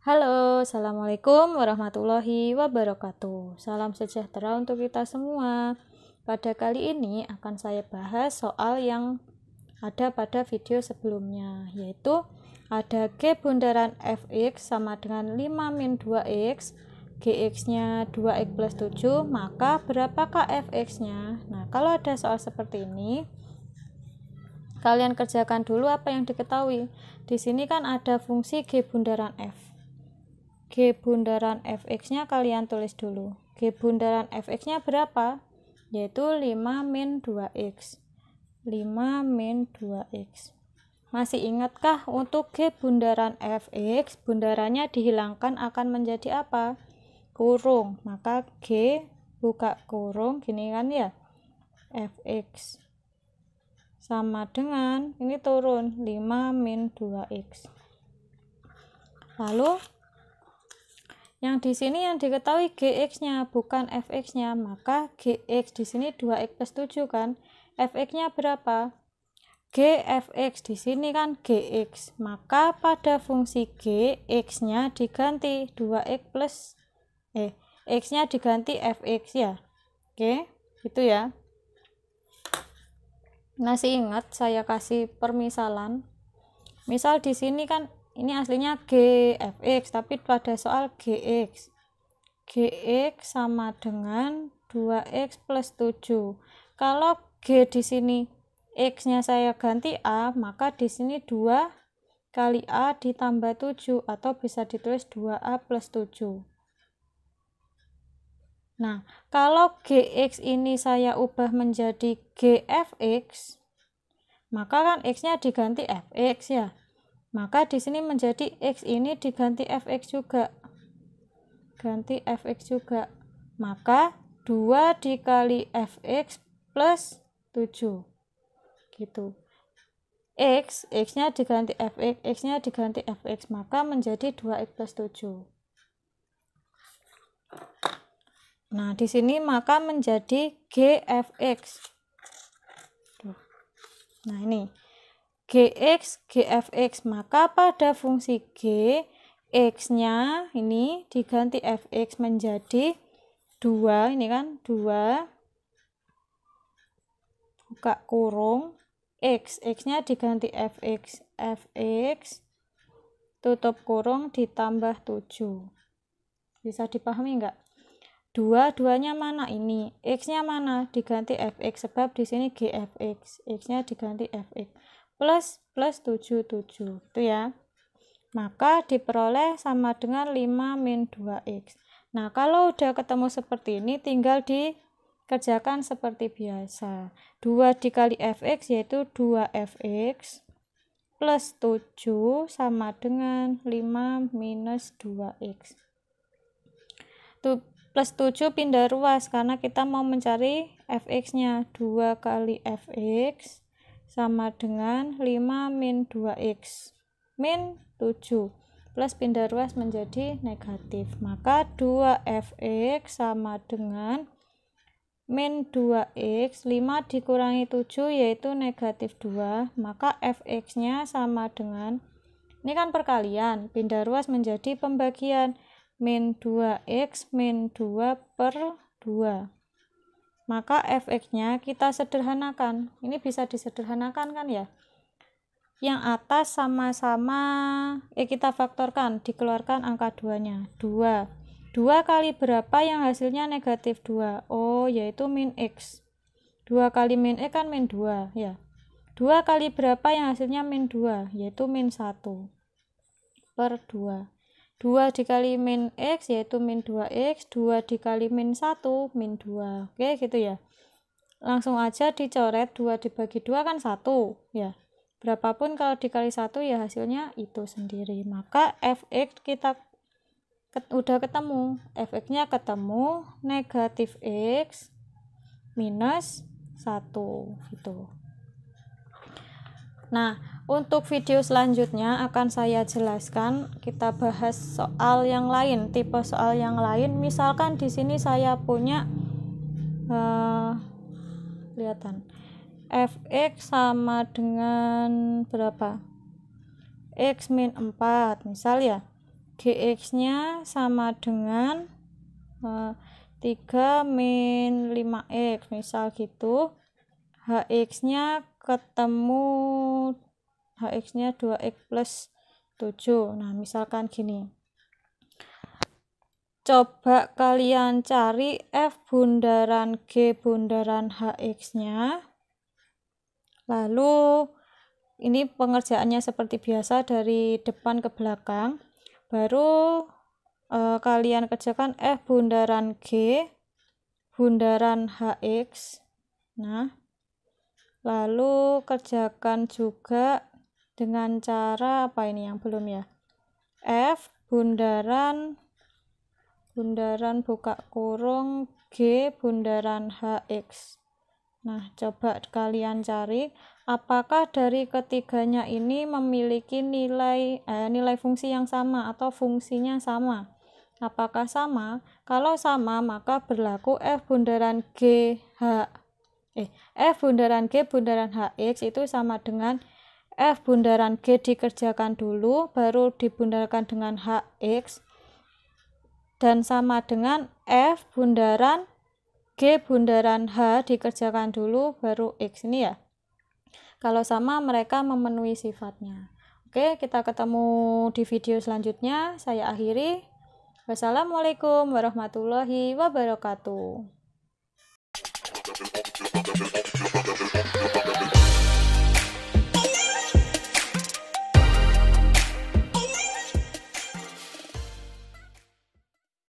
Halo, Assalamualaikum warahmatullahi wabarakatuh. Salam sejahtera untuk kita semua. Pada kali ini akan saya bahas soal yang ada pada video sebelumnya, yaitu ada G bundaran fx sama dengan 5 min 2x, gx-nya 2x plus 7, maka berapakah fx-nya? Nah, kalau ada soal seperti ini, kalian kerjakan dulu apa yang diketahui. Di sini kan ada fungsi G bundaran f G bundaran fx-nya kalian tulis dulu. G bundaran fx-nya berapa? Yaitu 5 min 2x. 5 min 2x. Masih ingatkah untuk G bundaran fx, bundarannya dihilangkan akan menjadi apa? Kurung. Maka G buka kurung, gini kan ya? fx sama dengan, ini turun, 5 min 2x. Lalu yang di sini yang diketahui GX-nya bukan FX-nya, maka GX di sini 2X plus 7 kan. FX-nya berapa? GFX di sini kan GX, maka pada fungsi GX-nya diganti 2X plus eh X-nya diganti FX ya. Oke, itu ya. Masih ingat saya kasih permisalan. Misal di sini kan ini aslinya GFX tapi pada soal GX GX sama dengan 2X plus 7 kalau G di sini X nya saya ganti A maka di sini 2 kali A ditambah 7 atau bisa ditulis 2A plus 7 Nah, kalau GX ini saya ubah menjadi GFX, maka kan X-nya diganti FX ya. Maka di sini menjadi X ini diganti Fx juga. Ganti Fx juga. Maka 2 dikali Fx plus 7. Gitu. X, X-nya diganti Fx, X-nya diganti Fx, maka menjadi 2X plus 7. Nah, di sini maka menjadi GFX. Nah, ini gx, gfx, maka pada fungsi g, x-nya ini diganti fx menjadi 2, ini kan 2, buka kurung, x, x-nya diganti fx, fx, tutup kurung ditambah 7. Bisa dipahami enggak? dua duanya mana ini x nya mana diganti fx sebab di sini gfx x nya diganti fx plus plus 7 7 itu ya maka diperoleh sama dengan 5 min 2x nah kalau udah ketemu seperti ini tinggal dikerjakan seperti biasa 2 dikali fx yaitu 2fx plus 7 sama dengan 5 minus 2x Tuh, plus 7 pindah ruas karena kita mau mencari fx nya 2 kali fx sama dengan 5 min 2x min 7 plus pindah ruas menjadi negatif maka 2fx sama dengan min 2x 5 dikurangi 7 yaitu negatif 2 maka fx nya sama dengan ini kan perkalian pindah ruas menjadi pembagian min 2x min 2 per 2 maka fx-nya kita sederhanakan. Ini bisa disederhanakan kan ya? Yang atas sama-sama eh kita faktorkan, dikeluarkan angka 2-nya. 2. 2 kali berapa yang hasilnya negatif 2? Oh, yaitu min x. 2 kali min x kan min 2, ya. 2 kali berapa yang hasilnya min 2? Yaitu min 1 per 2. 2 dikali min X yaitu min 2X, 2 dikali min 1 min 2. Oke, gitu ya. Langsung aja dicoret 2 dibagi 2 kan 1, ya. Berapapun kalau dikali 1 ya hasilnya itu sendiri. Maka Fx kita ket, udah ketemu. Fx-nya ketemu negatif X minus 1 gitu. Nah, untuk video selanjutnya akan saya jelaskan kita bahas soal yang lain, tipe soal yang lain. Misalkan di sini saya punya uh, eh, kelihatan fx sama dengan berapa? x min 4 misal ya. gx-nya sama dengan uh, eh, 3 min 5x misal gitu. hx-nya ketemu HX-nya 2X plus 7. Nah, misalkan gini. Coba kalian cari F bundaran G bundaran HX-nya. Lalu, ini pengerjaannya seperti biasa dari depan ke belakang. Baru eh, kalian kerjakan F bundaran G bundaran HX. Nah, lalu kerjakan juga dengan cara apa ini yang belum ya F bundaran bundaran buka kurung G bundaran HX nah coba kalian cari apakah dari ketiganya ini memiliki nilai eh, nilai fungsi yang sama atau fungsinya sama apakah sama? Kalau sama, maka berlaku F bundaran G H eh F bundaran G bundaran HX itu sama dengan F bundaran G dikerjakan dulu, baru dibundarkan dengan HX, dan sama dengan F bundaran G bundaran H dikerjakan dulu, baru X ini ya. Kalau sama, mereka memenuhi sifatnya. Oke, kita ketemu di video selanjutnya. Saya akhiri. Wassalamualaikum warahmatullahi wabarakatuh.